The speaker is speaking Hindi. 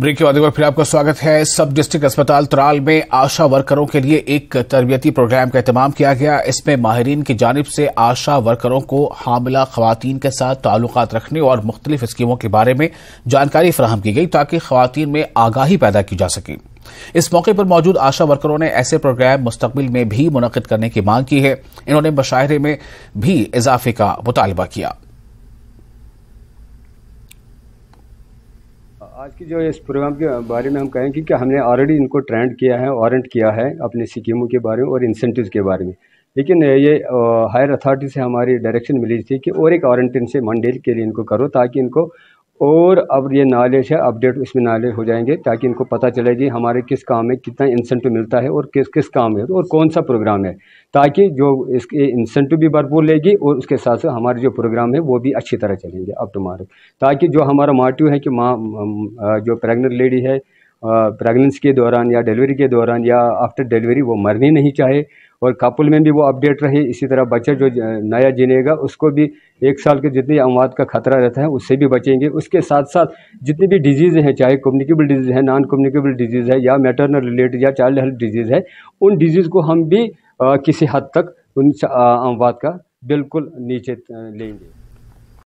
ब्रेक के बाद एक बार फिर आपका स्वागत है सब डिस्ट्रिक्ट अस्पताल त्राल में आशा वर्करों के लिए एक तरबियती प्रोग्राम का अहतमाम किया गया इसमें माहरीन की जानब से आशा वर्करों को हामला खातन के साथ ताल्लुक रखने और मुख्तलिफ स्कीमों के बारे में जानकारी फराहम की गई ताकि खातन में आगाही पैदा की जा सके इस मौके पर मौजूद आशा वर्करों ने ऐसे प्रोग्राम मुस्तबिल में भी मुनद करने की मांग की है इन्होंने मशाहरे में भी इजाफे का मुतालबा किया आज की जो इस प्रोग्राम के बारे में हम कहेंगे कि, कि हमने ऑलरेडी इनको ट्रेंड किया है वारंट किया है अपने स्कीमों के बारे में और इंसेंटिव के बारे में लेकिन ये हायर अथॉरिटी से हमारी डायरेक्शन मिली थी कि और एक वारंट इनसे मंडेल के लिए इनको करो ताकि इनको और अब ये नाले से अपडेट इसमें नाले हो जाएंगे ताकि इनको पता चले जी हमारे किस काम में कितना इंसेंटिव मिलता है और किस किस काम में और कौन सा प्रोग्राम है ताकि जो इसके इंसेंटिव भी भरपूर लेगी और उसके साथ साथ हमारे जो प्रोग्राम है वो भी अच्छी तरह चलेंगे अब टुमारो ताकि जो हमारा मोटिव है कि माँ जो प्रेगनेंट लेडी है प्रेगनेंसी के दौरान या डिलीवरी के दौरान या आफ्टर डिलीवरी वो मरनी नहीं चाहे और कपल में भी वो अपडेट रहे इसी तरह बच्चा जो नया जिनेगा उसको भी एक साल के जितनी अमवाद का खतरा रहता है उससे भी बचेंगे उसके साथ साथ जितनी भी डिजीज़ हैं चाहे कम्युनिकेबल डिजीज़ है नॉन कम्युनिकेबल डिजीज़ है या मेटरनल रिलेटेड या चाइल्ड हेल्थ डिजीज़ है उन डिजीज़ को हम भी किसी हद तक उन अमवाद का बिल्कुल नीचे लेंगे